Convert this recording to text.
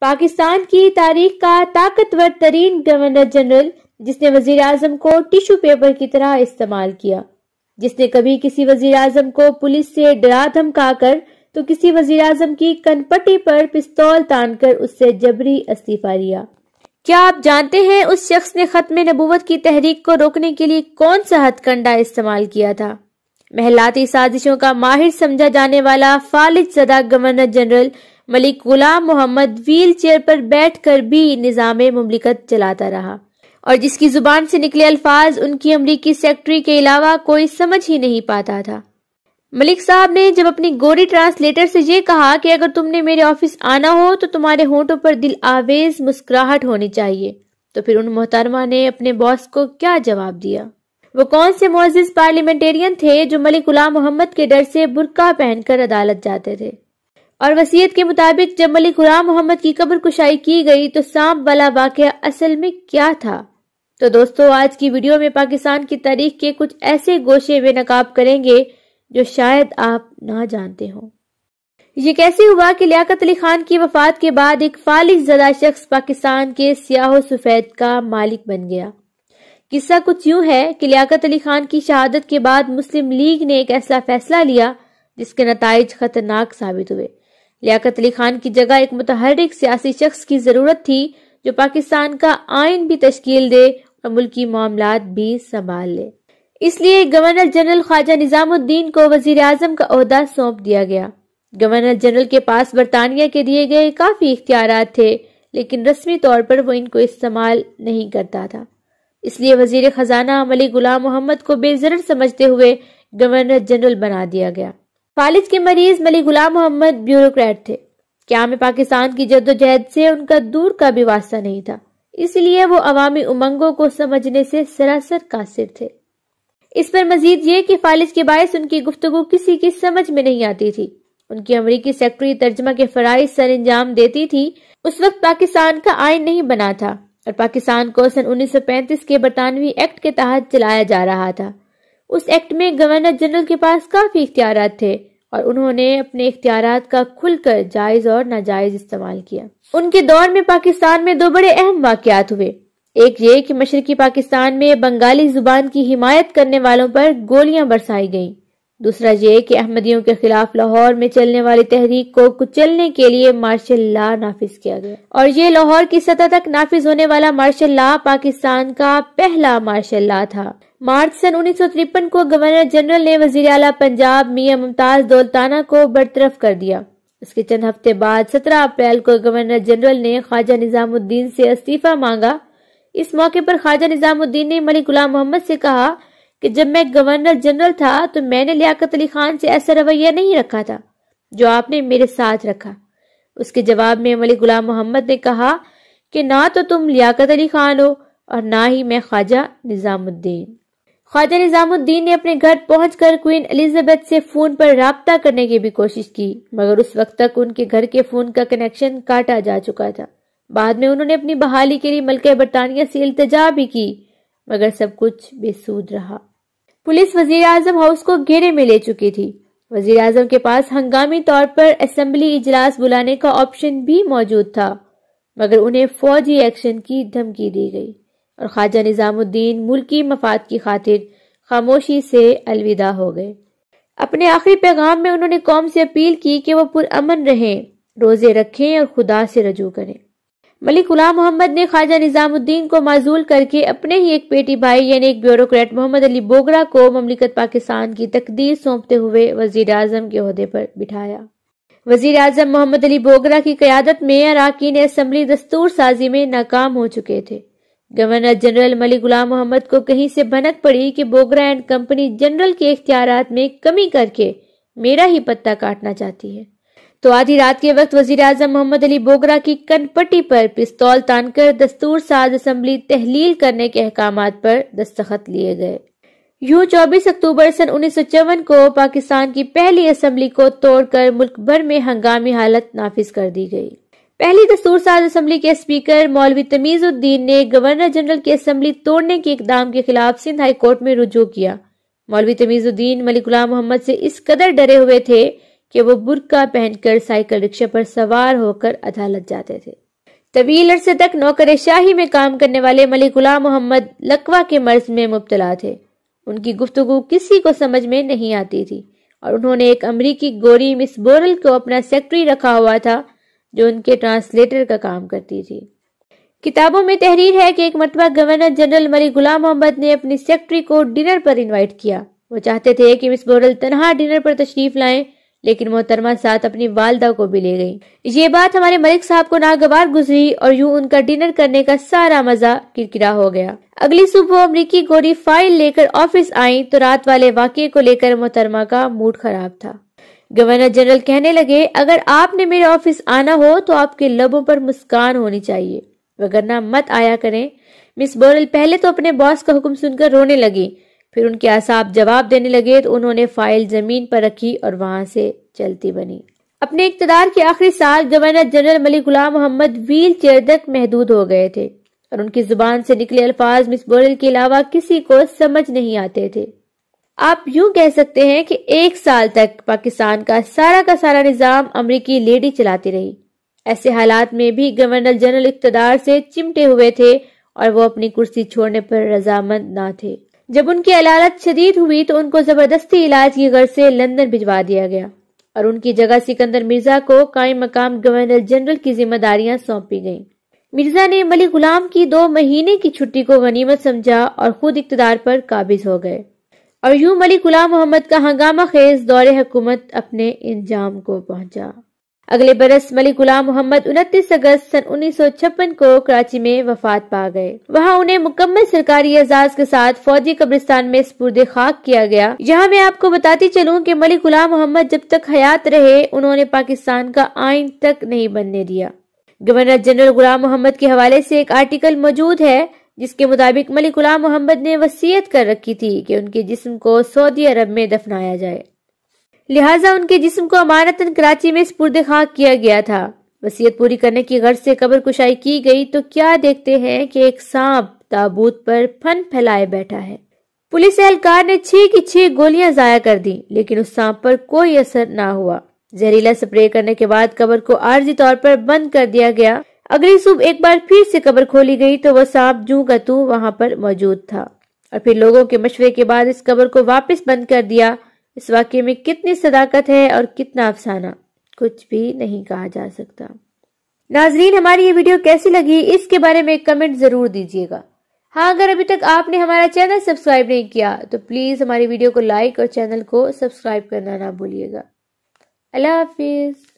पाकिस्तान की तारीख का ताकतवर तरीन गवर्नर जनरल जिसने वजीर आजम को टिश्यू पेपर की तरह इस्तेमाल किया जिसने कभी किसी वजीर आजम को पुलिस से डरा धमका कर तो किसी वजीर आजम की कनपट्टी पर पिस्तौल तान कर उससे जबरी इस्तीफा लिया क्या आप जानते हैं उस शख्स ने खत्म नबूवत की तहरीक को रोकने के लिए कौन सा हथकंडा इस्तेमाल किया था महलाती साजिशों का माहिर समझा जाने वाला फालिज सदा governor general Malik Ghulam Mohammad wheelchair पर बैठ कर भी निज़ाम ममलिकत चलाता रहा और जिसकी जुबान से निकले अल्फाज उनकी अमरीकी सेक्रेटरी के अलावा कोई समझ ही नहीं पाता था मलिक साहब ने जब अपनी गोरी ट्रांसलेटर से ये कहा कि अगर तुमने मेरे ऑफिस आना हो तो तुम्हारे होंठों पर दिल आवेज मुस्कुराहट होनी चाहिए तो फिर उन मोहतरमा ने अपने बॉस को क्या जवाब दिया वो कौन से मोजिज पार्लियामेंटेरियन थे जो मलिक गुलाम मोहम्मद के डर से बुरका पहनकर अदालत जाते थे और वसीयत के मुताबिक जब मलिक गुलाम मोहम्मद की कब्र कुशाई की गई तो सांप वाला वाक़ असल में क्या था तो दोस्तों आज की वीडियो में पाकिस्तान की तारीख के कुछ ऐसे गोशे बेनकाब करेंगे जो शायद आप ना जानते हो ये कैसे हुआ कि लियाकत अली खान की वफात के बाद एक फालिश जदा शख्स पाकिस्तान के सियाह सफ़ेद का मालिक बन गया किस्सा कुछ यूं है कि लियाकत अली खान की शहादत के बाद मुस्लिम लीग ने एक ऐसा फैसला लिया जिसके नतज खतरनाक साबित हुए लियाकत अली खान की जगह एक मुतहरक सियासी शख्स की जरूरत थी जो पाकिस्तान का आइन भी तश्कील दे और मुल्की मामला भी संभाल ले इसलिए गवर्नर जनरल ख्वाजा निजामुद्दीन को वजीर अजम का अहदा सौंप दिया गया गवर्नर जनरल के पास बरतानिया के दिए गए काफी इख्तियार थे लेकिन रस्मी तौर पर वो इनको इस्तेमाल नहीं करता था इसलिए वजीर खजाना अमली गुलाम मोहम्मद को बेजर समझते हुए गवर्नर जनरल बना दिया गया खालिद के मरीज मलिक गुलाम मोहम्मद ब्यूरोक्रेट थे क्या में पाकिस्तान की जद्दोजहद से उनका दूर का भी वास्ता नहीं था इसलिए वो अवामी उमंगों को समझने से सरासर कासिर थे इस पर मजीद ये कि फालिज के बायस उनकी गुफ्तगु किसी की समझ में नहीं आती थी उनकी अमरीकी सेक्रेटरी तर्जमा के फराइज सर अंजाम देती थी उस वक्त पाकिस्तान का आयन नहीं बना था और पाकिस्तान को सन 1935 के बरतानवी एक्ट के तहत चलाया जा रहा था उस एक्ट में गवर्नर जनरल के पास काफी इख्तियार थे और उन्होंने अपने इख्तियार का खुलकर जायज और नाजायज इस्तेमाल किया उनके दौर में पाकिस्तान में दो बड़े अहम वाकत हुए एक ये कि मशरकी पाकिस्तान में बंगाली जुबान की हिमायत करने वालों पर गोलियां बरसाई गईं। दूसरा ये कि अहमदियों के खिलाफ लाहौर में चलने वाली तहरीक को कुचलने के लिए मार्शल ला नाफिज किया गया और ये लाहौर की सतह तक नाफिज होने वाला मार्शल ला पाकिस्तान का पहला मार्शल ला था मार्च सन उन्नीस को गवर्नर जनरल ने वजीर अला पंजाब मियाँ मुमताज दौलताना को बरतरफ कर दिया उसके चंद हफ्ते बाद 17 अप्रैल को गवर्नर जनरल ने ख्वाजा निज़ामुद्दीन से इस्तीफा मांगा इस मौके पर ख्वाजा निज़ामुद्दीन ने मलिक गुलाम मोहम्मद से कहा कि जब मैं गवर्नर जनरल था तो मैंने लियाकत अली खान से ऐसा रवैया नहीं रखा था जो आपने मेरे साथ रखा उसके जवाब में मलिक गुलाम मोहम्मद ने कहा कि ना तो तुम लियाकत अली खान हो और ना ही मैं ख्वाजा निज़ामुद्दीन ख्वाजा निजामुद्दीन ने अपने घर पहुंचकर क्वीन एलिजाबेथ से फोन पर रबता करने की भी कोशिश की मगर उस वक्त तक उनके घर के फोन का कनेक्शन काटा जा चुका था बाद में उन्होंने अपनी बहाली के लिए मलका बरतानिया से इल्तजा भी की मगर सब कुछ बेसूद रहा पुलिस वजीर आजम हाउस को घेरे में ले चुकी थी वजीर आजम के पास हंगामी तौर पर असम्बली इजलास बुलाने का ऑप्शन भी मौजूद था मगर उन्हें फौजी एक्शन की धमकी दी गई और ख्वाजा निज़ामुद्दीन मुल्की मफाद की खातिर खामोशी से अलविदा हो गए अपने आखिरी पैगाम में उन्होंने कौम से अपील की कि वह पुरअमन रहें रोज़े रखें और खुदा से रजू करें मलिक गुलाम मोहम्मद ने ख्वाजा निज़ामुद्दीन को माजूल करके अपने ही एक बेटी भाई यानी एक ब्यूरोक्रेट मोहम्मद अली बोगरा को ममलिकत पाकिस्तान की तकदीर सौंपते हुए वजीर अजम के अहदे पर बिठाया वजीर अजम मोहम्मद अली बोगरा की क्यादत में अरकान असम्बली दस्तूर साजी में नाकाम हो चुके थे गवर्नर जनरल मलिक गुलाम मोहम्मद को कहीं से भनक पड़ी कि बोगरा एंड कंपनी जनरल के इख्तियार में कमी करके मेरा ही पत्ता काटना चाहती है तो आधी रात के वक्त वजीर आजम मोहम्मद अली बोगरा की कनपट्टी पर पिस्तौल तानकर दस्तूर साज असम्बली तहलील करने के अहकाम पर दस्तखत लिए गए यूं 24 अक्टूबर सन उन्नीस को पाकिस्तान की पहली असम्बली को तोड़कर मुल्क भर में हंगामी हालत नाफिज कर दी गई पहली दस्तूर साज असम्बली के स्पीकर मौलवी तमीजुद्दीन ने गवर्नर जनरल की असम्बली तोड़ने के इकदाम के खिलाफ सिंध हाई कोर्ट में रुजू किया मौलवी तमीजुद्दीन मलिक गुलाम मोहम्मद से इस कदर डरे हुए थे कि वो बुरका पहनकर साइकिल रिक्शा पर सवार होकर अदालत जाते थे तवील अरसे तक नौकर शाही में काम करने वाले मलिक गुलाम मोहम्मद लकवा के मर्ज में मुबतला थे उनकी गुफ्तगु किसी को समझ में नहीं आती थी और उन्होंने एक अमरीकी गोरी मिस बोरल को अपना सेक्रेटरी रखा हुआ था जो उनके ट्रांसलेटर का काम करती थी किताबों में तहरीर है कि एक मरतबा गवर्नर जनरल मरी गुलाम मोहम्मद ने अपनी सेक्रेटरी को डिनर पर इनवाइट किया वो चाहते थे कि मिस बोरल तनहा डिनर पर तशरीफ लाए लेकिन मोहतरमा साथ अपनी वालदा को भी ले गई ये बात हमारे मलिक साहब को नागवार गुजरी और यूं उनका डिनर करने का सारा मजा किरकिरा हो गया अगली सुबह अमरीकी गोरी फाइल लेकर ऑफिस आई तो रात वाले वाक्य को लेकर मोहतरमा का मूड खराब था गवर्नर जनरल कहने लगे अगर आपने मेरे ऑफिस आना हो तो आपके लबों पर मुस्कान होनी चाहिए वगरना मत आया करें मिस बोरल पहले तो अपने बॉस का हुक्म सुनकर रोने लगी फिर उनके आसाब जवाब देने लगे तो उन्होंने फाइल जमीन पर रखी और वहां से चलती बनी अपने इकतदार के आखिरी साल governor general Malik Ghulam Mohammad wheelchair तक महदूद हो गए थे और उनकी जुबान से निकले अल्फाज मिस बोरल के अलावा किसी को समझ नहीं आते थे आप यूं कह सकते हैं कि एक साल तक पाकिस्तान का सारा का सारा निज़ाम अमरीकी लेडी चलाती रही ऐसे हालात में भी गवर्नर जनरल इकतदार से चिमटे हुए थे और वो अपनी कुर्सी छोड़ने पर रजामंद ना थे जब उनकी अलालत शदीद हुई तो उनको जबरदस्ती इलाज की गर्ज से लंदन भिजवा दिया गया और उनकी जगह सिकंदर मिर्जा को कायम मकाम गवर्नर जनरल की जिम्मेदारियां सौंपी गईं। मिर्जा ने मलिक गुलाम की दो महीने की छुट्टी को गनीमत समझा और खुद इकतदार पर काबिज हो गए और यूं मलिक गुलाम मोहम्मद का हंगामा खेज दौरे हुकूमत अपने इंजाम को पहुंचा अगले बरस मलिक गुलाम मोहम्मद उनतीस अगस्त सन 1956 को कराची में वफात पा गए वहाँ उन्हें मुकम्मल सरकारी एजाज के साथ फौजी कब्रिस्तान में स्पुर्द खाक किया गया यहाँ मैं आपको बताती चलूँ कि मलिक गुलाम मोहम्मद जब तक हयात रहे उन्होंने पाकिस्तान का आइन तक नहीं बनने दिया गवर्नर जनरल गुलाम मोहम्मद के हवाले से एक आर्टिकल मौजूद है जिसके मुताबिक मलिक गुलाम मोहम्मद ने वसीयत कर रखी थी कि उनके जिस्म को सऊदी अरब में दफनाया जाए लिहाजा उनके जिस्म को अमानतन कराची में स्पुर्द खाक किया गया था वसीयत पूरी करने की गर्ज से कब्र कुशाई की गई तो क्या देखते हैं कि एक सांप ताबूत पर फन फैलाए बैठा है पुलिस एहलकार ने छह की छह गोलियां जाया कर दी लेकिन उस सांप पर कोई असर ना हुआ जहरीला स्प्रे करने के बाद कब्र को आर्जी तौर पर बंद कर दिया गया अगली सुबह एक बार फिर से कबर खोली गई तो वह सांप जू का तू वहां पर मौजूद था और फिर लोगों के मशवरे के बाद इस कबर को वापस बंद कर दिया इस वाक्य में कितनी सदाकत है और कितना अफसाना कुछ भी नहीं कहा जा सकता नाजरीन हमारी ये वीडियो कैसी लगी इसके बारे में कमेंट जरूर दीजिएगा हाँ अगर अभी तक आपने हमारा चैनल सब्सक्राइब नहीं किया तो प्लीज़ हमारी वीडियो को लाइक और चैनल को सब्सक्राइब करना ना भूलिएगा अल्लाह हाफिज़